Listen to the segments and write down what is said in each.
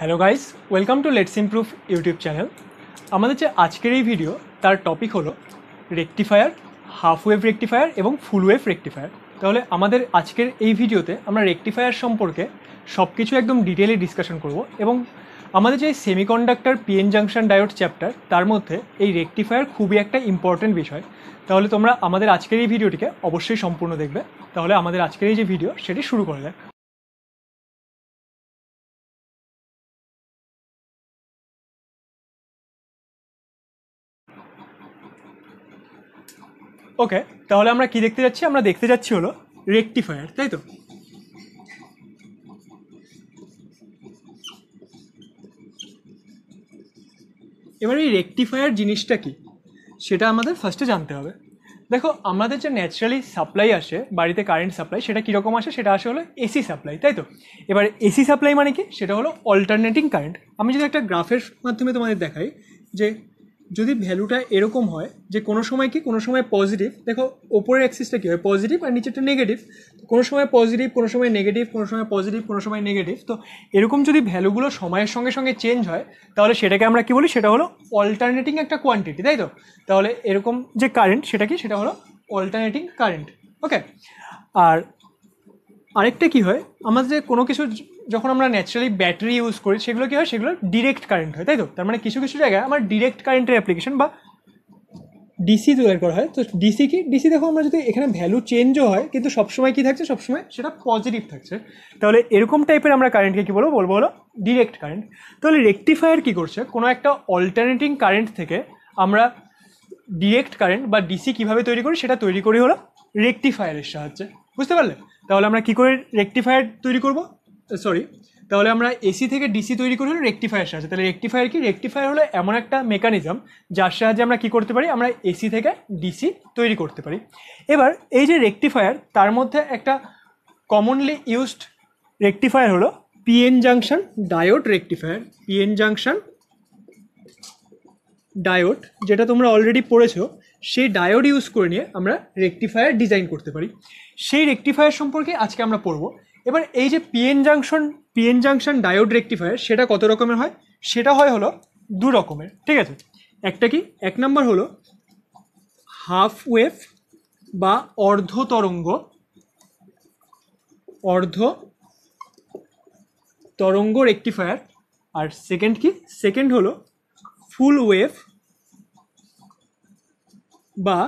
hello guys welcome to let's improve YouTube channel আমাদের যে আজকের এই ভিডিও তার টপিক হলো রেকটিফায়ার হাফ ওয়েভ রেকটিফায়ার এবং ফুল ওয়েভ রেকটিফায়ার তাহলে আমাদের আজকের এই ভিডিওতে আমরা রেকটিফায়ার সম্পর্কে সব কিছু একদম ডিটেলে ডিসকাশন করব এবং আমাদের যে semiconductor PN junction diode chapter তার মধ্যে এই রেকটিফায়ার খুবই একটা ইম্পর্ট্যান্ট বিষয় তাহলে তোমরা আমাদের আজকের এই ভিডিওটিকে অবশ্যই সম্পূর্ণ দেখবে তাহলে আমাদের আজকের এই যে ভিডিও সেটি শুরু করে দেয় ওকে তাহলে আমরা কি দেখতে যাচ্ছি আমরা দেখতে যাচ্ছি হলো রেক্টিফায়ার তাই তো এবার এই রেক্টিফায়ার জিনিসটা কি সেটা আমাদের ফার্স্টে জানতে হবে দেখো আমাদের যে ন্যাচারালি সাপ্লাই আসে বাড়িতে কারেন্ট সাপ্লাই সেটা কীরকম আসে সেটা আসে হলো এসি সাপ্লাই তাই তো এবার এসি সাপ্লাই মানে কি সেটা হলো অল্টারনেটিং কারেন্ট আমি যদি একটা গ্রাফের মাধ্যমে তোমাদের দেখাই যে যদি ভ্যালুটা এরকম হয় যে কোনো সময় কি কোনো সময় পজিটিভ দেখো ওপরের অ্যাক্সিসটা কী হয় পজিটিভ আর নিচেরটা নেগেটিভ কোনো সময় পজিটিভ কোনো সময় নেগেটিভ কোনো সময় পজিটিভ কোনো সময় নেগেটিভ তো এরকম যদি ভ্যালুগুলো সময়ের সঙ্গে সঙ্গে চেঞ্জ হয় তাহলে সেটাকে আমরা কি বলি সেটা হলো অল্টারনেটিং একটা কোয়ান্টিটি তাই তো তাহলে এরকম যে কারেন্ট সেটা কি সেটা হলো অল্টারনেটিং কারেন্ট ওকে আর আরেকটা কি হয় আমাদের কোনো কিছু যখন আমরা ন্যাচারালি ব্যাটারি ইউজ করি সেগুলো কী হয় সেগুলো ডিরেক্ট কারেন্ট হয় তাই তো তার মানে কিছু কিছু জায়গায় আমার ডিরেক্ট কারেন্টের অ্যাপ্লিকেশন বা ডিসি তৈরি করা হয় তো ডিসি কি ডিসি দেখো আমরা যদি এখানে ভ্যালু চেঞ্জও হয় কিন্তু সবসময় কী থাকছে সবসময় সেটা পজিটিভ থাকছে তাহলে এরকম টাইপের আমরা কারেন্টকে কী বলবো বলবো হলো ডিরেক্ট কারেন্ট তাহলে রেক্টিফায়ার কী করছে কোনো একটা অল্টারনেটিং কারেন্ট থেকে আমরা ডিরেক্ট কারেন্ট বা ডিসি কীভাবে তৈরি করি সেটা তৈরি করি হলো রেক্টিফায়ারের সাহায্যে বুঝতে পারলে তাহলে আমরা কি করে রেকটিফায়ার তৈরি করব সরি তাহলে আমরা এসি থেকে ডিসি তৈরি করি হলো রেকটিফায়ার সাহায্যে তাহলে রেকটিফায়ার কি রেকটিফায়ার হলো এমন একটা মেকানিজম যার সাহায্যে আমরা কি করতে পারি আমরা এসি থেকে ডিসি তৈরি করতে পারি এবার এই যে রেকটিফায়ার তার মধ্যে একটা কমনলি ইউজড রেকটিফায়ার হলো PN junction diode rectifier PN junction diode যেটা তোমরা অলরেডি পড়েছো সেই ডায়োড ইউজ করে নিয়ে আমরা রেকটিফায়ার ডিজাইন করতে পারি সেই রেকটিফায়ার সম্পর্কে আজকে আমরা পড়ব এবার এই যে PN junction PN junction diode rectifier সেটা কত রকমের হয় সেটা হয় হলো দু রকমের ঠিক আছে একটা কি এক নম্বর হলো হাফ ওয়েভ বা অর্ধ তরঙ্গ অর্ধ তরঙ্গ রেকটিফায়ার আর সেকেন্ড কি সেকেন্ড হলো ফুল ওয়েভ বা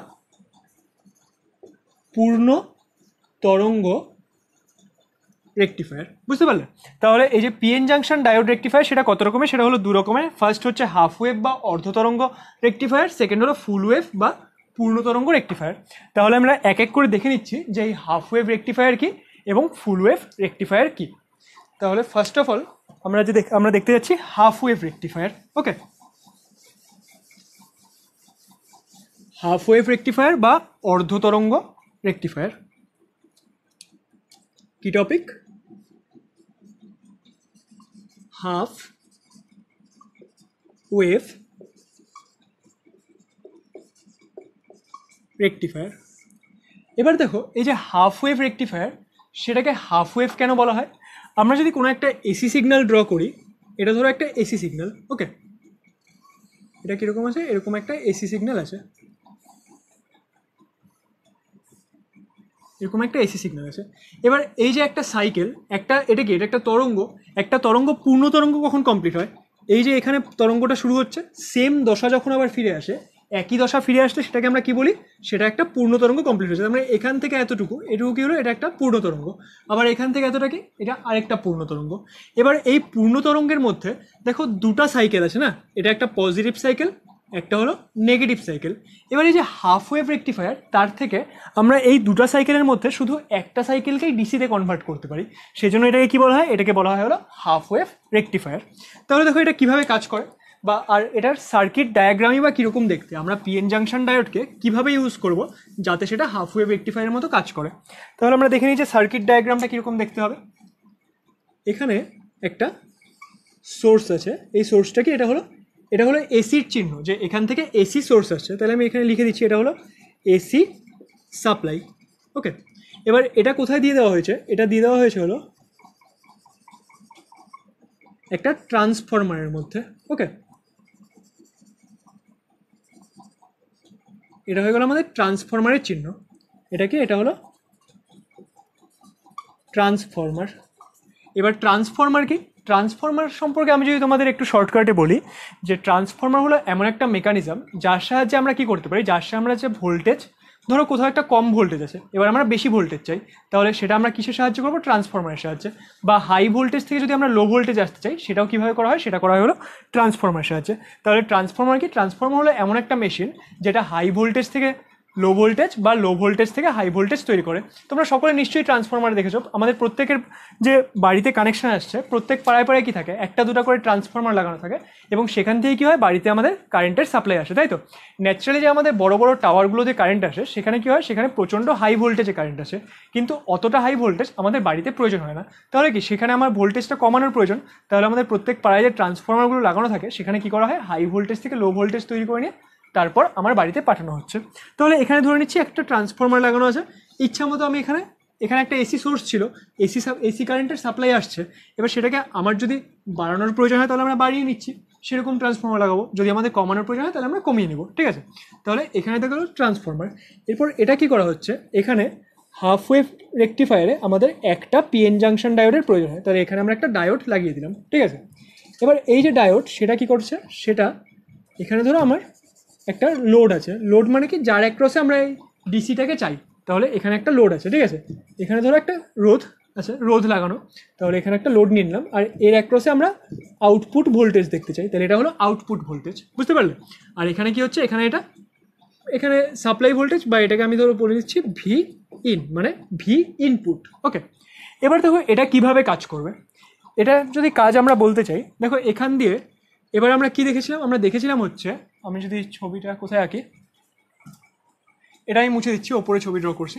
পূর্ণ তরঙ্গ রেকটিফায়ার বুঝতে পারলে তাহলে এই যে পিএন জাংশন ডায়োড রেকটিফায়ার সেটা কত রকমের সেটা হলো দু রকমের ফার্স্ট হচ্ছে হাফ ওয়েভ বা অর্ধতরঙ্গ রেকটিফায়ার সেকেন্ড হলো ফুল ওয়েভ বা পূর্ণ তরঙ্গ রেকটিফায়ার তাহলে আমরা এক এক করে দেখে নিচ্ছি যে এই হাফ ওয়েভ রেকটিফায়ার কী এবং ফুল ওয়েভ রেকটিফায়ার কী তাহলে ফার্স্ট অফ অল আমরা যে আমরা দেখতে যাচ্ছি half wave rectifier okay half wave rectifier বা অর্ধতরঙ্গ রেকটিফায়ার কি টপিক হাফ ওয়েভ রেকটিফায়ার এবার দেখো এই যে হাফ ওয়েভ রেকটিফায়ার সেটাকে হাফ ওয়েভ কেন বলা হয় আমরা যদি কোনো একটা এসি সিগন্যাল ড্র করি এটা ধরো একটা এসি সিগন্যাল ওকে এটা কীরকম আছে এরকম একটা এসি সিগন্যাল আছে এরকম একটা এসি সিগনাল আছে এবার এই যে একটা সাইকেল একটা এটা কি এটা একটা তরঙ্গ একটা তরঙ্গ পূর্ণ তরঙ্গ কখন কমপ্লিট হয় এই যে এখানে তরঙ্গটা শুরু হচ্ছে সেম দশা যখন আবার ফিরে আসে একই দশা ফিরে আসলে সেটাকে আমরা কি বলি সেটা একটা পূর্ণ তরঙ্গ কমপ্লিট হয়েছে মানে এখান থেকে এতটুকু এটুকু কী হলো এটা একটা পূর্ণ তরঙ্গ আবার এখান থেকে এতটা কি এটা আরেকটা পূর্ণ তরঙ্গ এবার এই পূর্ণ তরঙ্গের মধ্যে দেখো দুটা সাইকেল আছে না এটা একটা পজিটিভ সাইকেল একটা হলো নেগেটিভ সাইকেল এবার এই যে হাফ ওয়েভ রেকটিফায়ার তার থেকে আমরা এই দুটো সাইকেলের মধ্যে শুধু একটা সাইকেলকেই ডিসিতে কনভার্ট করতে পারি সেই জন্য এটাকে কী বলা হয় এটাকে বলা হয় হলো হাফ ওয়েভ রেকটিফায়ার তাহলে দেখো এটা কীভাবে কাজ করে বা আর এটার সার্কিট ডায়াগ্রামই বা কীরকম দেখতে আমরা পিএন জাংশন ডায়োডকে কীভাবে ইউজ করব যাতে সেটা হাফ ওয়েভ রেকটিফায়ারের মতো কাজ করে তাহলে আমরা দেখে নিই যে সার্কিট ডায়াগ্রামটা কীরকম দেখতে হবে এখানে একটা সোর্স আছে এই সোর্সটা কি এটা হলো এটা হলো এসির চিহ্ন যে এখান থেকে এসি সোর্স আসছে তাহলে আমি এখানে লিখে দিচ্ছি এটা হলো এসি সাপ্লাই ওকে এবার এটা কোথায় দিয়ে দেওয়া হয়েছে এটা দিয়ে দেওয়া হয়েছে হলো একটা ট্রান্সফরমারের মধ্যে ওকে এটা হয়ে গেল আমাদের ট্রান্সফরমারের চিহ্ন এটা কি এটা হলো ট্রান্সফরমার এবার ট্রান্সফরমার কি ট্রান্সফর্মার সম্পর্কে আমি যদি তোমাদের একটু শর্টকাটে বলি যে ট্রান্সফর্মার হলো এমন একটা মেকানিজম যার সাহায্যে আমরা কি করতে পারি যার সাহায্যে আমরা যে ভোল্টেজ ধরো কোথাও একটা কম ভোল্টেজ আছে এবার আমরা বেশি ভোল্টেজ চাই তাহলে সেটা আমরা কিসের সাহায্য করবো ট্রান্সফর্মারের সাহায্যে বা হাই ভোল্টেজ থেকে যদি আমরা লো ভোল্টেজ আসতে চাই সেটাও কীভাবে করা হয় সেটা করা হলো ট্রান্সফর্মারের সাহায্যে তাহলে ট্রান্সফর্মার কি ট্রান্সফর্মার হলো এমন একটা মেশিন যেটা হাই ভোল্টেজ থেকে লো ভোল্টেজ বা লো ভোল্টেজ থেকে হাই ভোল্টেজ তৈরি করে তোমরা সকলে নিশ্চয়ই ট্রান্সফরমার দেখেছো আমাদের প্রত্যেকের যে বাড়িতে কানেকশন আসছে প্রত্যেক পাড়ায় পাড়ায় কী থাকে একটা দুটা করে ট্রান্সফরমার লাগানো থাকে এবং সেখান থেকে কী হয় বাড়িতে আমাদের কারেন্টের সাপ্লাই আসে তাই তো ন্যাচারালি যে আমাদের বড় বড় টাওয়ারগুলো যে কারেন্ট আসে সেখানে কী হয় সেখানে প্রচণ্ড হাই ভোল্টেজে কারেন্ট আসে কিন্তু অতটা হাই ভোল্টেজ আমাদের বাড়িতে প্রয়োজন হয় না তাহলে কি সেখানে আমার ভোল্টেজটা কমানোর প্রয়োজন তাহলে আমাদের প্রত্যেক পাড়ায় যে ট্রান্সফরমারগুলো লাগানো থাকে সেখানে কী করা হয় হাই ভোল্টেজ থেকে লো ভোল্টেজ তৈরি করে নিয়ে তারপর আমার বাড়িতে পাঠানো হচ্ছে তাহলে এখানে ধরে নিচ্ছি একটা ট্রান্সফর্মার লাগানো আছে ইচ্ছা মতো আমি এখানে এখানে একটা এসি সোর্স ছিল এসি এসি কারেন্টের সাপ্লাই আসছে এবার সেটাকে আমার যদি বাড়ানোর প্রয়োজন হয় তাহলে আমরা বাড়িয়ে নিচ্ছি সেরকম ট্রান্সফর্মার লাগাবো যদি আমাদের কমানোর প্রয়োজন হয় তাহলে আমরা কমিয়ে নেব ঠিক আছে তাহলে এখানে দেখা গেল ট্রান্সফর্মার এরপর এটা কি করা হচ্ছে এখানে হাফ ওয়েভ রেকটিফায়ারে আমাদের একটা পিএন জাংশন ডায়োডের প্রয়োজন হয় তাহলে এখানে আমরা একটা ডায়োড লাগিয়ে দিলাম ঠিক আছে এবার এই যে ডায়োড সেটা কি করছে সেটা এখানে ধরো আমার একটা লোড আছে লোড মানে কি যার অ্যাক্রসে আমরা এই ডিসিটাকে চাই তাহলে এখানে একটা লোড আছে ঠিক আছে এখানে ধরো একটা রোধ আছে রোধ লাগানো তাহলে এখানে একটা লোড নিয়ে নিলাম আর এর অ্যাক্রসে আমরা আউটপুট ভোল্টেজ দেখতে চাই তাহলে এটা হলো আউটপুট ভোল্টেজ বুঝতে পারলে আর এখানে কি হচ্ছে এখানে এটা এখানে সাপ্লাই ভোল্টেজ বা এটাকে আমি ধরো বলে দিচ্ছি ভি ইন মানে ভি ইনপুট ওকে এবার দেখো এটা কিভাবে কাজ করবে এটা যদি কাজ আমরা বলতে চাই দেখো এখান দিয়ে এবার আমরা কি দেখেছিলাম আমরা দেখেছিলাম হচ্ছে আমি যদি ছবিটা কোথায় আঁকি এটা আমি মুছে দিচ্ছি ওপরে ছবি ড্র করছি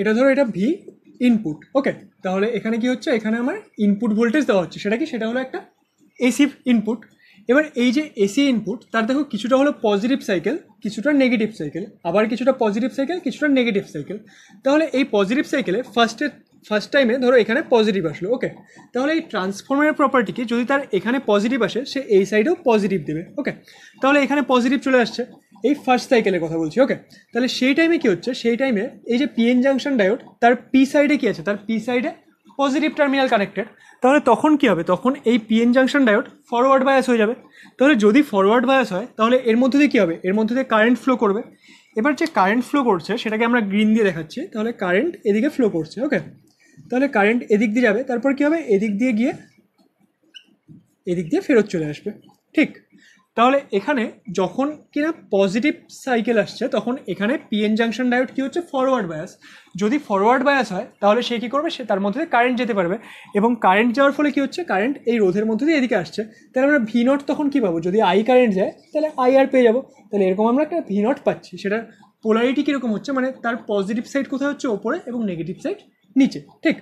এটা ধরো এটা ভি ইনপুট ওকে তাহলে এখানে কি হচ্ছে এখানে আমার ইনপুট ভোল্টেজ দেওয়া হচ্ছে সেটা কি সেটা হলো একটা এসি ইনপুট এবার এই যে এসি ইনপুট তার দেখো কিছুটা হলো পজিটিভ সাইকেল কিছুটা নেগেটিভ সাইকেল আবার কিছুটা পজিটিভ সাইকেল কিছুটা নেগেটিভ সাইকেল তাহলে এই পজিটিভ সাইকেলে ফার্স্টে ফার্স্ট টাইমে ধরো এখানে পজিটিভ আসলো ওকে তাহলে এই ট্রান্সফর্মারের প্রপার্টিকে যদি তার এখানে পজিটিভ আসে সে এই সাইডেও পজিটিভ দেবে ওকে তাহলে এখানে পজিটিভ চলে আসছে এই ফার্স্ট সাইকেলের কথা বলছি ওকে তাহলে সেই টাইমে কী হচ্ছে সেই টাইমে এই যে পিএন জাংশন ডায়োড তার পি সাইডে কী আছে তার পি সাইডে পজিটিভ টার্মিনাল কানেক্টেড তাহলে তখন কি হবে তখন এই PN junction diode forward bias হয়ে যাবে তাহলে যদি ফরওয়ার্ড বায়াস হয় তাহলে এর মধ্যে দিয়ে কী হবে এর মধ্যে দিয়ে কারেন্ট ফ্লো করবে এবার যে কারেন্ট ফ্লো করছে সেটাকে আমরা গ্রিন দিয়ে দেখাচ্ছি তাহলে কারেন্ট এদিকে ফ্লো করছে ওকে তাহলে কারেন্ট এদিক দিয়ে যাবে তারপর কী হবে এদিক দিয়ে গিয়ে এদিক দিয়ে ফেরত চলে আসবে ঠিক তাহলে এখানে যখন কিনা পজিটিভ সাইকেল আসছে তখন এখানে পিএন জাংশন ডায়োড কী হচ্ছে ফরওয়ার্ড বায়াস যদি ফরওয়ার্ড বায়াস হয় তাহলে সে কী করবে সে তার মধ্যে কারেন্ট যেতে পারবে এবং কারেন্ট যাওয়ার ফলে কী হচ্ছে কারেন্ট এই রোধের মধ্যে দিয়ে এদিকে আসছে তাহলে আমরা ভি নট তখন কী পাবো যদি আই কারেন্ট যায় তাহলে আই আর পেয়ে যাবো তাহলে এরকম আমরা একটা ভি নট পাচ্ছি সেটার পোলারিটি কীরকম হচ্ছে মানে তার পজিটিভ সাইড কোথায় হচ্ছে ওপরে এবং নেগেটিভ সাইড নিচে ঠিক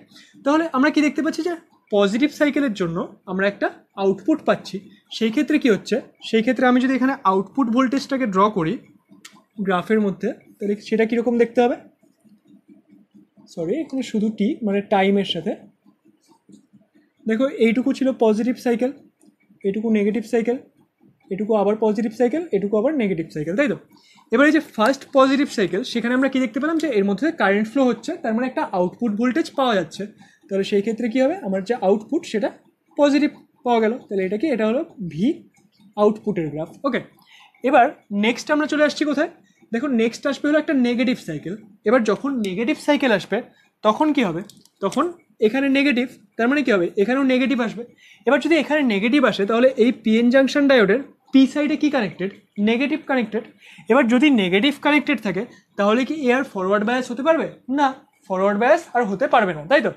তাহলে আমরা কি দেখতে পাচ্ছি যে পজিটিভ সাইকেলের জন্য আমরা একটা আউটপুট পাচ্ছি সেই ক্ষেত্রে কি হচ্ছে সেই ক্ষেত্রে আমি যদি এখানে আউটপুট ভোল্টেজটাকে ড্র করি গ্রাফের মধ্যে তাহলে সেটা কীরকম দেখতে হবে সরি এখানে শুধু টি মানে টাইমের সাথে দেখো এইটুকু ছিল পজিটিভ সাইকেল এটুকু নেগেটিভ সাইকেল এটুকু আবার পজিটিভ সাইকেল এটুকু আবার নেগেটিভ সাইকেল তাই তো এবার এই যে ফার্স্ট পজিটিভ সাইকেল সেখানে আমরা কি দেখতে পেলাম যে এর মধ্যে কারেন্ট ফ্লো হচ্ছে তার মানে একটা আউটপুট ভোল্টেজ পাওয়া যাচ্ছে তাহলে সেই ক্ষেত্রে কী হবে আমার যে আউটপুট সেটা পজিটিভ পাওয়া গেল তাহলে এটা কি এটা হলো ভি আউটপুটের গ্রাফ ওকে এবার নেক্সট আমরা চলে আসছি কোথায় দেখুন নেক্সট আসবে হলো একটা নেগেটিভ সাইকেল এবার যখন নেগেটিভ সাইকেল আসবে তখন কি হবে তখন এখানে নেগেটিভ তার মানে কী হবে এখানেও নেগেটিভ আসবে এবার যদি এখানে নেগেটিভ আসে তাহলে এই পিএন জাংশন ডায়োডের পি সাইডে কি কানেক্টেড নেগেটিভ কানেক্টেড এবার যদি নেগেটিভ কানেক্টেড থাকে তাহলে কি এ আর ফরওয়ার্ড বায়াস হতে পারবে না ফরওয়ার্ড বায়াস আর হতে পারবে না তাই তো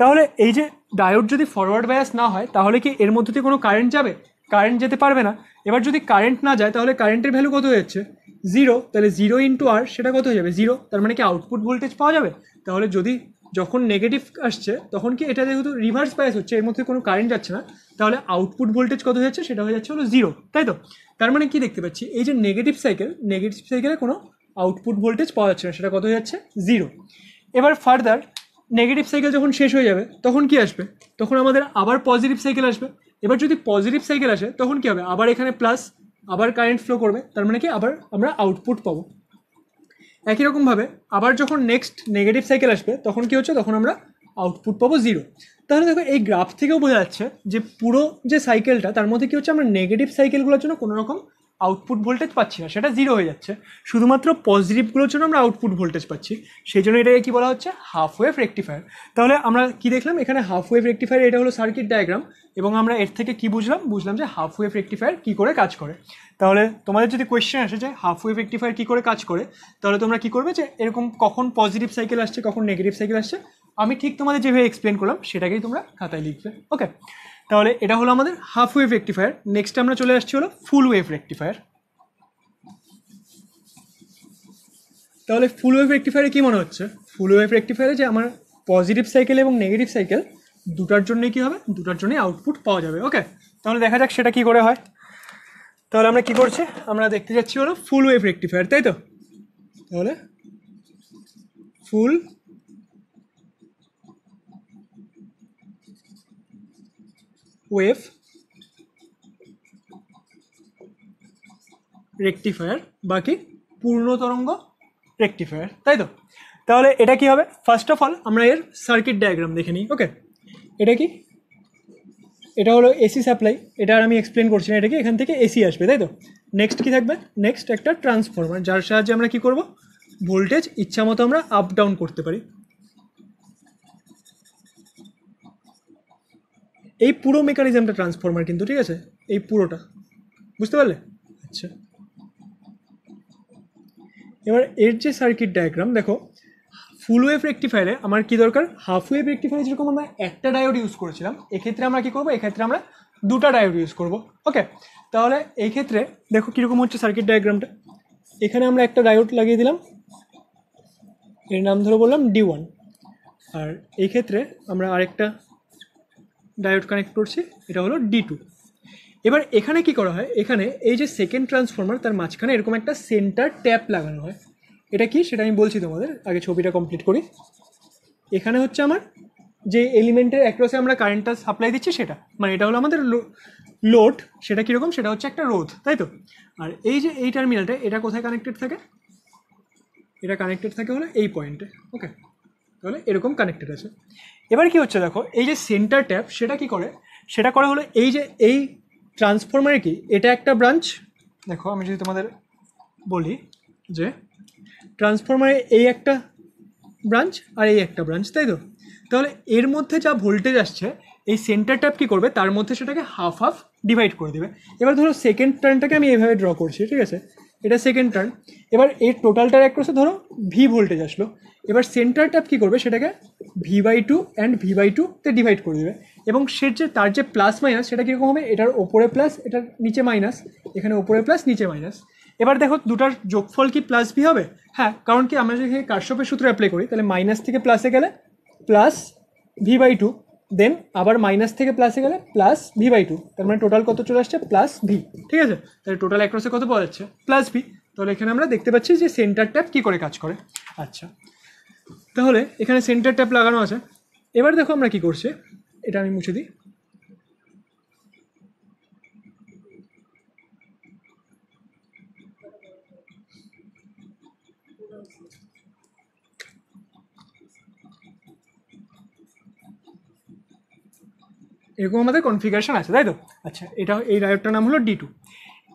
তাহলে এই যে ডায়োড যদি ফরওয়ার্ড বায়াস না হয় তাহলে কি এর মধ্যে দিয়ে কোনো কারেন্ট যাবে কারেন্ট যেতে পারবে না এবার যদি কারেন্ট না যায় তাহলে কারেন্টের ভ্যালু কত হয়ে যাচ্ছে জিরো তাহলে জিরো ইন্টু আর সেটা কত হয়ে যাবে জিরো তার মানে কি আউটপুট ভোল্টেজ পাওয়া যাবে তাহলে যদি যখন নেগেটিভ আসছে তখন কি এটা যেহেতু রিভার্স বায়াস হচ্ছে এর মধ্যে কোনো কারেন্ট যাচ্ছে না তাহলে আউটপুট ভোল্টেজ কত হয়ে যাচ্ছে সেটা হয়ে যাচ্ছে হলো জিরো তাই তো তার মানে কি দেখতে পাচ্ছি এই যে নেগেটিভ সাইকেল নেগেটিভ সাইকেলে কোনো আউটপুট ভোল্টেজ পাওয়া যাচ্ছে না সেটা কত হয়ে যাচ্ছে জিরো এবার ফার্দার নেগেটিভ সাইকেল যখন শেষ হয়ে যাবে তখন কি আসবে তখন আমাদের আবার পজিটিভ সাইকেল আসবে এবার যদি পজিটিভ সাইকেল আসে তখন কি হবে আবার এখানে প্লাস আবার কারেন্ট ফ্লো করবে তার মানে কি আবার আমরা আউটপুট পাবো একই রকমভাবে আবার যখন নেক্সট নেগেটিভ সাইকেল আসবে তখন কি হচ্ছে তখন আমরা আউটপুট পাবো জিরো তাহলে দেখো এই গ্রাফ থেকেও বোঝা যাচ্ছে যে পুরো যে সাইকেলটা তার মধ্যে কি হচ্ছে আমরা নেগেটিভ সাইকেলগুলোর জন্য কোনো রকম আউটপুট ভোল্টেজ পাচ্ছি না সেটা জিরো হয়ে যাচ্ছে শুধুমাত্র পজিটিভগুলোর জন্য আমরা আউটপুট ভোল্টেজ পাচ্ছি সেই জন্য এটাকে কী বলা হচ্ছে হাফ ওয়েভ রেক্টিফায়ার তাহলে আমরা কি দেখলাম এখানে হাফ ওয়েভ রেক্টিফায়ার এটা হলো সার্কিট ডায়াগ্রাম এবং আমরা এর থেকে কি বুঝলাম বুঝলাম যে হাফ ওয়েভ রেক্টিফায়ার কী করে কাজ করে তাহলে তোমাদের যদি কোয়েশ্চেন আসে যে হাফ ওয়েভ রেক্টিফায়ার কী করে কাজ করে তাহলে তোমরা কী করবে যে এরকম কখন পজিটিভ সাইকেল আসছে কখন নেগেটিভ সাইকেল আসছে আমি ঠিক তোমাদের যেভাবে এক্সপ্লেন করলাম সেটাকেই তোমরা খাতায় লিখবে ওকে তাহলে এটা হলো আমাদের হাফ ওয়েভ রেক্টিফায়ার নেক্সট আমরা চলে আসছি হলো ফুল ওয়েভ রেক্টিফায়ার তাহলে ফুল ওয়েভ রেক্টিফায়ারে কী মনে হচ্ছে ফুল ওয়েভ রেক্টিফায়ারে যে আমার পজিটিভ সাইকেল এবং নেগেটিভ সাইকেল দুটার জন্যই কী হবে দুটার জন্যই আউটপুট পাওয়া যাবে ওকে তাহলে দেখা যাক সেটা কি করে হয় তাহলে আমরা কি করছি আমরা দেখতে যাচ্ছি হলো ফুল ওয়েভ রেক্টিফায়ার তাই তো তাহলে ফুল ওয়েভ রেকটিফায়ার বাকি পূর্ণ তরঙ্গ রেকটিফায়ার তাই তো তাহলে এটা কি হবে ফার্স্ট অফ অল আমরা এর সার্কিট ডায়াগ্রাম দেখে নিই ওকে এটা কি এটা হলো এসি সাপ্লাই এটা আর আমি এক্সপ্লেন করছি না এটা কি এখান থেকে এসি আসবে তাই তো নেক্সট কি থাকবে নেক্সট একটা ট্রান্সফরমার যার সাহায্যে আমরা কি করব ভোল্টেজ ইচ্ছা মতো আমরা আপ ডাউন করতে পারি এই পুরো মেকানিজমটা ট্রান্সফর্মার কিন্তু ঠিক আছে এই পুরোটা বুঝতে পারলে আচ্ছা এবার এর যে সার্কিট ডায়াগ্রাম দেখো ফুল ওয়েভ রেক্টিফায়ারে আমার কি দরকার হাফ ওয়েভ রেক্টিফায়ার যেরকম আমরা একটা ডায়োড ইউজ করেছিলাম এক্ষেত্রে আমরা কি করবো এক্ষেত্রে আমরা দুটা ডায়োড ইউজ করব ওকে তাহলে এই ক্ষেত্রে দেখো কীরকম হচ্ছে সার্কিট ডায়াগ্রামটা এখানে আমরা একটা ডায়োড লাগিয়ে দিলাম এর নাম ধরে বললাম ডি ওয়ান আর এই ক্ষেত্রে আমরা আরেকটা ডায়োড কানেক্ট করছি এটা হলো ডি টু এবার এখানে কি করা হয় এখানে এই যে সেকেন্ড ট্রান্সফর্মার তার মাঝখানে এরকম একটা সেন্টার ট্যাপ লাগানো হয় এটা কি সেটা আমি বলছি তোমাদের আগে ছবিটা কমপ্লিট করি এখানে হচ্ছে আমার যে এলিমেন্টের অ্যাক্রসে আমরা কারেন্টটা সাপ্লাই দিচ্ছি সেটা মানে এটা হলো আমাদের লোড সেটা কীরকম সেটা হচ্ছে একটা রোধ তাই তো আর এই যে এই টার্মিনালটা এটা কোথায় কানেক্টেড থাকে এটা কানেক্টেড থাকে হলো এই পয়েন্টে ওকে তাহলে মানে এরকম কানেক্টেড আছে এবার কি হচ্ছে দেখো এই যে সেন্টার ট্যাপ সেটা কি করে সেটা করে হলো এই যে এই ট্রান্সফর্মারে কি এটা একটা ব্রাঞ্চ দেখো আমি যদি তোমাদের বলি যে ট্রান্সফর্মারে এই একটা ব্রাঞ্চ আর এই একটা ব্রাঞ্চ তাই তো তাহলে এর মধ্যে যা ভোল্টেজ আসছে এই সেন্টার ট্যাপ কী করবে তার মধ্যে সেটাকে হাফ হাফ ডিভাইড করে দেবে এবার ধরো সেকেন্ড টার্নটাকে আমি এভাবে ড্র করছি ঠিক আছে এটা সেকেন্ড টার্ন এবার এই টোটালটার অ্যাক্রসে ধরো ভি ভোল্টেজ আসলো এবার সেন্টার ট্যাপ কী করবে সেটাকে V by two and V by টুতে ডিভাইড করে দেবে এবং সে যে তার যে প্লাস মাইনাস সেটা কীরকম হবে এটার ওপরে প্লাস এটার নিচে মাইনাস এখানে ওপরে প্লাস নিচে মাইনাস এবার দেখো দুটার যোগফল কি প্লাস ভি হবে হ্যাঁ কারণ কি আমরা যদি কারশপের সূত্র অ্যাপ্লাই করি তাহলে মাইনাস থেকে প্লাসে গেলে plus V by two then আবার মাইনাস থেকে প্লাসে গেলে প্লাস ভি বাই টু তার মানে টোটাল কত চলে আসছে প্লাস ভি ঠিক আছে তাহলে টোটাল অ্যাক্রসে কত পাওয়া যাচ্ছে প্লাস ভি তাহলে এখানে আমরা দেখতে পাচ্ছি যে সেন্টার ট্যাপ কী করে কাজ করে আচ্ছা তাহলে এখানে সেন্টার ট্যাপ লাগানো আছে এবার দেখো আমরা কি করছি এটা আমি মুছে দিই এরকম আমাদের কনফিগারেশন আছে তাই তো আচ্ছা এটা এই ডায়োডটার নাম হলো ডি টু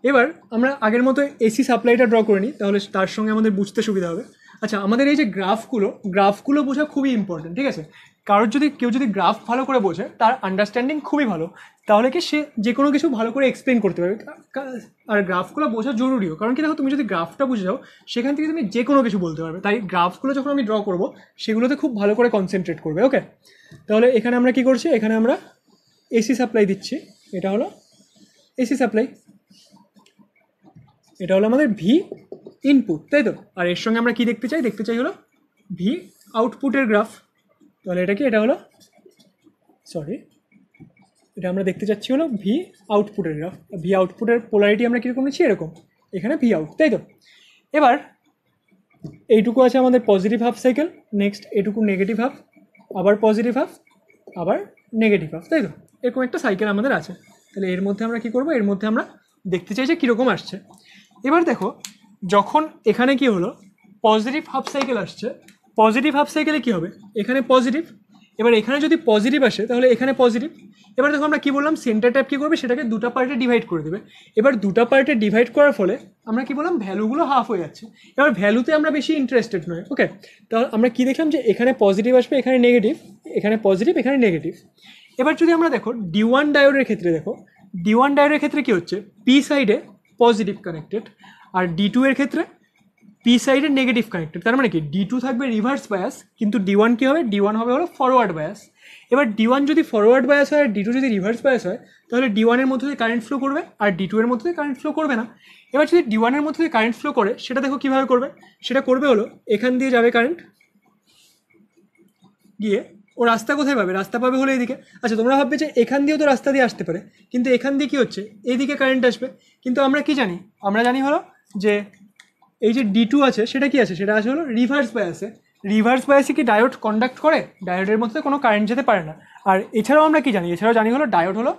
এবার আমরা আগের মতো এসি সাপ্লাইটা ড্র করে নিই তাহলে তার সঙ্গে আমাদের বুঝতে সুবিধা হবে আচ্ছা আমাদের এই যে গ্রাফগুলো গ্রাফগুলো বোঝা খুবই ইম্পর্টেন্ট ঠিক আছে কারোর যদি কেউ যদি গ্রাফ ভালো করে বোঝে তার আন্ডারস্ট্যান্ডিং খুবই ভালো তাহলে কি সে যে কোনো কিছু ভালো করে এক্সপ্লেন করতে পারবে আর গ্রাফগুলো বোঝা জরুরিও কারণ কি দেখো তুমি যদি গ্রাফটা বুঝে যাও সেখান থেকে তুমি যে কোনো কিছু বলতে পারবে তাই গ্রাফগুলো যখন আমি ড্র করবো সেগুলোতে খুব ভালো করে কনসেন্ট্রেট করবে ওকে তাহলে এখানে আমরা কি করছি এখানে আমরা এসি সাপ্লাই দিচ্ছে এটা হলো এসি সাপ্লাই এটা হলো আমাদের ভি ইনপুট তাই তো আর এর সঙ্গে আমরা কি দেখতে চাই দেখতে চাই হলো ভি আউটপুটের গ্রাফ তাহলে এটা কি এটা হলো সরি এটা আমরা দেখতে চাচ্ছি হলো ভি আউটপুটের গ্রাফ ভি আউটপুটের পোলারিটি আমরা কীরকম নিচ্ছি এরকম এখানে ভি আউট তাই তো এবার এইটুকু আছে আমাদের পজিটিভ হাফ সাইকেল নেক্সট এটুকু নেগেটিভ হাফ আবার পজিটিভ হাফ আবার নেগেটিভ হাফ তাই তো এরকম একটা সাইকেল আমাদের আছে তাহলে এর মধ্যে আমরা কি করব এর মধ্যে আমরা দেখতে চাই যে কীরকম আসছে এবার দেখো যখন এখানে কি হলো পজিটিভ হাফ সাইকেল আসছে পজিটিভ হাফ সাইকেলে কী হবে এখানে পজিটিভ এবার এখানে যদি পজিটিভ আসে তাহলে এখানে পজিটিভ এবার দেখো আমরা কী বললাম সেন্টার ট্যাপ কী করবে সেটাকে দুটো পার্টে ডিভাইড করে দেবে এবার দুটা পার্টে ডিভাইড করার ফলে আমরা কি বললাম ভ্যালুগুলো হাফ হয়ে যাচ্ছে এবার ভ্যালুতে আমরা বেশি ইন্টারেস্টেড নয় ওকে তাহলে আমরা কি দেখলাম যে এখানে পজিটিভ আসবে এখানে নেগেটিভ এখানে পজিটিভ এখানে নেগেটিভ এবার যদি আমরা দেখো ডি ওয়ান ডায়োডের ক্ষেত্রে দেখো ডি ওয়ান ডায়োডের ক্ষেত্রে কী হচ্ছে পি সাইডে পজিটিভ কানেক্টেড আর ডি টু এর ক্ষেত্রে পি সাইডে নেগেটিভ কানেক্টেড তার মানে কি ডি টু থাকবে রিভার্স বায়াস কিন্তু ডি ওয়ান কী হবে ডি ওয়ান হবে হলো ফরওয়ার্ড বায়াস এবার ডি ওয়ান যদি ফরওয়ার্ড বায়াস হয় আর ডি টু যদি রিভার্স বায়াস হয় তাহলে ডি ওয়ানের মধ্যে দিয়ে কারেন্ট ফ্লো করবে আর ডি টু এর মধ্যে দিয়ে কারেন্ট ফ্লো করবে না এবার যদি ডি ওয়ানের মধ্যে দিয়ে কারেন্ট ফ্লো করে সেটা দেখো কীভাবে করবে সেটা করবে হলো এখান দিয়ে যাবে কারেন্ট গিয়ে ও রাস্তা কোথায় পাবে রাস্তা পাবে হলো এদিকে আচ্ছা তোমরা ভাববে যে এখান দিয়েও তো রাস্তা দিয়ে আসতে পারে কিন্তু এখান দিয়ে কী হচ্ছে এইদিকে কারেন্ট আসবে কিন্তু আমরা কি জানি আমরা জানি হলো যে এই যে ডি টু আছে সেটা কি আছে সেটা আছে হলো রিভার্স বায়াসে রিভার্স পায়াসে কি ডায়োড কন্ডাক্ট করে ডায়োডের মধ্যে কোনো কারেন্ট যেতে পারে না আর এছাড়াও আমরা কি জানি এছাড়াও জানি হলো ডায়োড হলো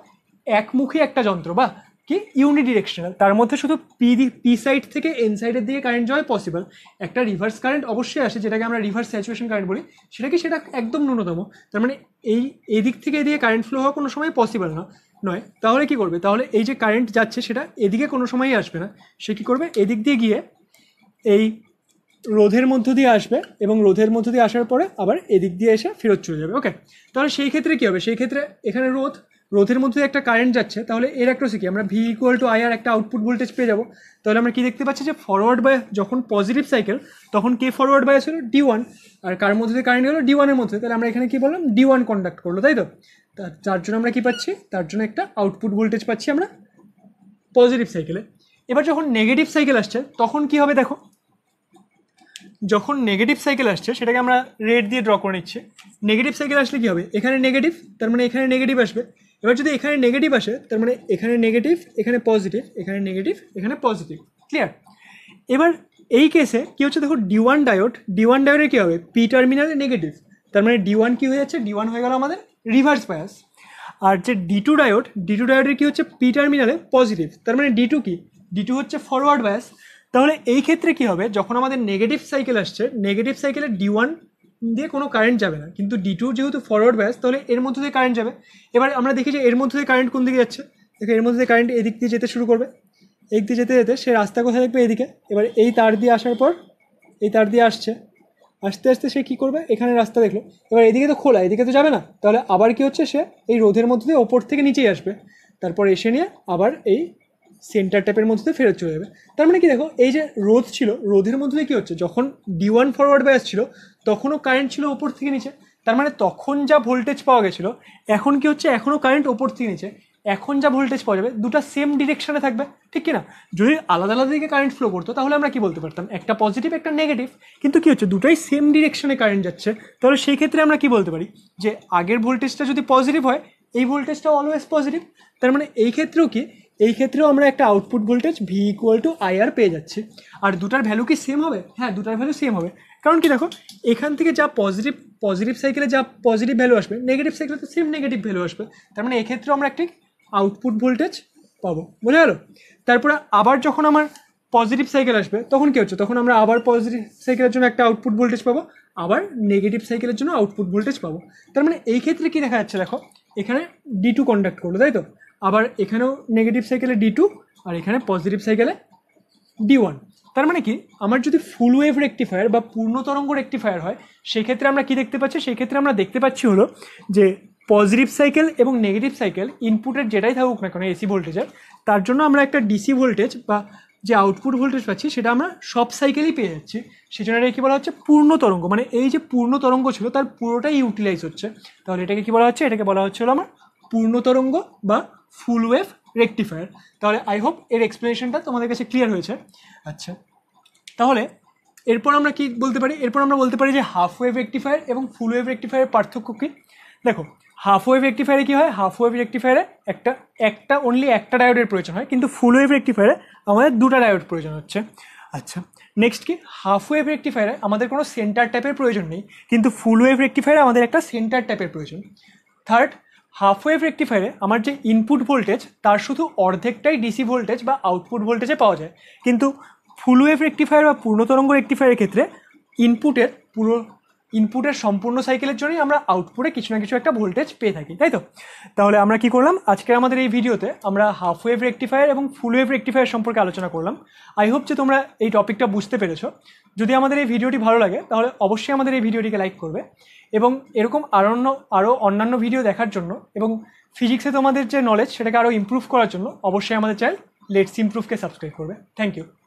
একমুখী একটা যন্ত্র বা কি ইউনিডিরেকশনাল তার মধ্যে শুধু পি পি সাইড থেকে এন সাইডের দিকে কারেন্ট যাওয়া পসিবল একটা রিভার্স কারেন্ট অবশ্যই আসে যেটাকে আমরা রিভার্স স্যাচুয়েশন কারেন্ট বলি সেটা কি সেটা একদম ন্যূনতম তার মানে এই এদিক থেকে এদিকে কারেন্ট ফ্লো হওয়া কোনো সময় পসিবল না নয় তাহলে কি করবে তাহলে এই যে কারেন্ট যাচ্ছে সেটা এদিকে কোনো সময়ই আসবে না সে কী করবে এদিক দিয়ে গিয়ে এই রোধের মধ্য দিয়ে আসবে এবং রোধের মধ্য দিয়ে আসার পরে আবার এদিক দিয়ে এসে ফেরত চলে যাবে ওকে তাহলে সেই ক্ষেত্রে কী হবে সেই ক্ষেত্রে এখানে রোধ রোধের মধ্যে একটা কারেন্ট যাচ্ছে তাহলে এর অ্যাক্রোসে কি আমরা ভি ইকুয়াল টু আইআর একটা আউটপুট ভোল্টেজ পেয়ে যাবো তাহলে আমরা কী দেখতে পাচ্ছি যে ফরওয়ার্ড বাই যখন পজিটিভ সাইকেল তখন কে ফরওয়ার্ড বাই ছিল ডি ওয়ান আর কার মধ্যে দিয়ে কারেন্ট গেলো ডি ওয়ানের মধ্যে তাহলে আমরা এখানে কি বললাম ডি ওয়ান কন্ডাক্ট করলো তাই তো তার জন্য আমরা কি পাচ্ছি তার জন্য একটা আউটপুট ভোল্টেজ পাচ্ছি আমরা পজিটিভ সাইকেলে এবার যখন নেগেটিভ সাইকেল আসছে তখন কি হবে দেখো যখন নেগেটিভ সাইকেল আসছে সেটাকে আমরা রেড দিয়ে ড্র করে নিচ্ছি নেগেটিভ সাইকেল আসলে কী হবে এখানে নেগেটিভ তার মানে এখানে নেগেটিভ আসবে এবার যদি এখানে নেগেটিভ আসে তার মানে এখানে নেগেটিভ এখানে পজিটিভ এখানে নেগেটিভ এখানে পজিটিভ ক্লিয়ার এবার এই কেসে কী হচ্ছে দেখো D one diode D one ডায়োডের কী হবে পি টার্মিনালে নেগেটিভ তার মানে ডি ওয়ান কী হয়ে যাচ্ছে ডি ওয়ান হয়ে গেল আমাদের রিভার্স বায়াস আর যে D two diode D two ডায়োডের কী হচ্ছে পি টার্মিনালে পজিটিভ তার মানে ডি টু কী ডি টু হচ্ছে ফরওয়ার্ড বায়াস তাহলে এই ক্ষেত্রে কী হবে যখন আমাদের নেগেটিভ সাইকেল আসছে নেগেটিভ সাইকেলে ডি ওয়ান দিয়ে কোনো কারেন্ট যাবে না কিন্তু ডি টু যেহেতু ফরওয়ার্ড ব্যাস তাহলে এর মধ্যে দিয়ে কারেন্ট যাবে এবার আমরা দেখি যে এর মধ্যে দিয়ে কারেন্ট কোন দিকে যাচ্ছে দেখো এর মধ্যে দিয়ে কারেন্ট এদিক দিয়ে যেতে শুরু করবে এদিক দিয়ে যেতে যেতে সে রাস্তা কোথায় দেখবে এদিকে এবার এই তার দিয়ে আসার পর এই তার দিয়ে আসছে আস্তে আস্তে সে কী করবে এখানে রাস্তা দেখলো এবার এদিকে তো খোলা এদিকে তো যাবে না তাহলে আবার কি হচ্ছে সে এই রোধের মধ্যে দিয়ে ওপর থেকে নিচেই আসবে তারপর এসে নিয়ে আবার এই সেন্টার ট্যাপের মধ্যে ফেরত চলে যাবে তার মানে কি দেখো এই যে রোধ ছিল রোধের মধ্যে কী হচ্ছে যখন ডি ওয়ান ফরওয়ার্ড ব্যাস ছিল তখনও কারেন্ট ছিল ওপর থেকে নিচে তার মানে তখন যা ভোল্টেজ পাওয়া গেছিলো এখন কি হচ্ছে এখনও কারেন্ট ওপর থেকে নিচে এখন যা ভোল্টেজ পাওয়া যাবে দুটা সেম ডিরেকশনে থাকবে ঠিক কিনা যদি আলাদা আলাদা দিকে কারেন্ট ফ্লো করতো তাহলে আমরা কি বলতে পারতাম একটা পজিটিভ একটা নেগেটিভ কিন্তু কি হচ্ছে দুটাই সেম ডিরেকশনে কারেন্ট যাচ্ছে তাহলে সেই ক্ষেত্রে আমরা কি বলতে পারি যে আগের ভোল্টেজটা যদি পজিটিভ হয় এই ভোল্টেজটা অলওয়েজ পজিটিভ তার মানে এই ক্ষেত্রেও কি এই ক্ষেত্রেও আমরা একটা output voltage V equal to IR পেয়ে যাচ্ছি আর দুটার ভ্যালু কি সেম হবে হ্যাঁ দুটার ভ্যালু সেম হবে কারণ কি দেখো এখান থেকে যা পজিটিভ পজিটিভ সাইকেলে যা পজিটিভ ভ্যালু আসবে নেগেটিভ সাইকেলে তো সেম নেগেটিভ ভ্যালু আসবে তার মানে এক্ষেত্রেও আমরা একটি আউটপুট ভোল্টেজ পাবো বুঝে গেল তারপরে আবার যখন আমার পজিটিভ সাইকেল আসবে তখন কী হচ্ছে তখন আমরা আবার পজিটিভ সাইকেলের জন্য একটা আউটপুট ভোল্টেজ পাবো আবার নেগেটিভ সাইকেলের জন্য আউটপুট ভোল্টেজ পাবো তার মানে এই ক্ষেত্রে কী দেখা যাচ্ছে দেখো এখানে ডি টু কন্ডাক্ট করলো তাই তো আবার এখানেও নেগেটিভ সাইকেলে ডি টু আর এখানে পজিটিভ সাইকেলে ডি ওয়ান তার মানে কি আমার যদি ফুল ওয়েভ রেক্টিফায়ার বা পূর্ণ তরঙ্গ রেক্টিফায়ার হয় সেক্ষেত্রে আমরা কি দেখতে পাচ্ছি সেক্ষেত্রে আমরা দেখতে পাচ্ছি হলো যে পজিটিভ সাইকেল এবং নেগেটিভ সাইকেল ইনপুটের যেটাই থাকুক না কেন এসি ভোল্টেজের তার জন্য আমরা একটা ডিসি ভোল্টেজ বা যে আউটপুট ভোল্টেজ পাচ্ছি সেটা আমরা সব সাইকেলই পেয়ে যাচ্ছি সেই জন্য এটাকে কী বলা হচ্ছে পূর্ণ তরঙ্গ মানে এই যে পূর্ণ তরঙ্গ ছিল তার পুরোটাই ইউটিলাইজ হচ্ছে তাহলে এটাকে কী বলা হচ্ছে এটাকে বলা হচ্ছে হলো আমার পূর্ণ তরঙ্গ বা ফুল ওয়েভ রেকটিফায়ার তাহলে আই হোপ এর এক্সপ্লেনেশনটা তোমাদের কাছে ক্লিয়ার হয়েছে আচ্ছা তাহলে এরপর আমরা কি বলতে পারি এরপর আমরা বলতে পারি যে হাফ ওয়েভ রেকটিফায়ার এবং ফুল ওয়েভ রেকটিফায়ারের পার্থক্য কী দেখো হাফ ওয়েভ রেকটিফায়ারে কী হয় হাফ ওয়েভ রেকটিফায়ারে একটা একটা অনলি একটা ডায়োডের প্রয়োজন হয় কিন্তু ফুল ওয়েভ রেকটিফায়ারে আমাদের দুটা ডায়োড প্রয়োজন হচ্ছে আচ্ছা নেক্সট কি হাফ ওয়েভ রেকটিফায়ারে আমাদের কোনো সেন্টার টাইপের প্রয়োজন নেই কিন্তু ফুল ওয়েভ রেকটিফায়ারে আমাদের একটা সেন্টার টাইপের প্রয়োজন থার্ড হাফওয়েভ রেকটিফায়ারে আমার যে ইনপুট ভোল্টেজ তার শুধু অর্ধেকটাই ডিসি ভোল্টেজ বা আউটপুট ভোল্টেজে পাওয়া যায় কিন্তু ফুল ওয়েভ রেকটিফায়ার বা পূর্ণতরঙ্গ রেকটিফায়ারের ক্ষেত্রে ইনপুটের পুরো ইনপুটের সম্পূর্ণ সাইকেলের জন্যই আমরা আউটপুটে কিছু না কিছু একটা ভোল্টেজ পেয়ে থাকি তাই তো তাহলে আমরা কি করলাম আজকের আমাদের এই ভিডিওতে আমরা হাফ ওয়েভ রেকটিফায়ার এবং ফুল ওয়েভ রেকটিফায়ার সম্পর্কে আলোচনা করলাম আই হোপ যে তোমরা এই টপিকটা বুঝতে পেরেছো যদি আমাদের এই ভিডিওটি ভালো লাগে তাহলে অবশ্যই আমাদের এই ভিডিওটিকে লাইক করবে এবং এরকম আরণ্য আরও অন্যান্য ভিডিও দেখার জন্য এবং ফিজিক্সে তোমাদের যে নলেজ সেটাকে আরও ইম্প্রুভ করার জন্য অবশ্যই আমাদের চ্যানেল লেটস ইম্প্রুভকে সাবস্ক্রাইব করবে থ্যাংক ইউ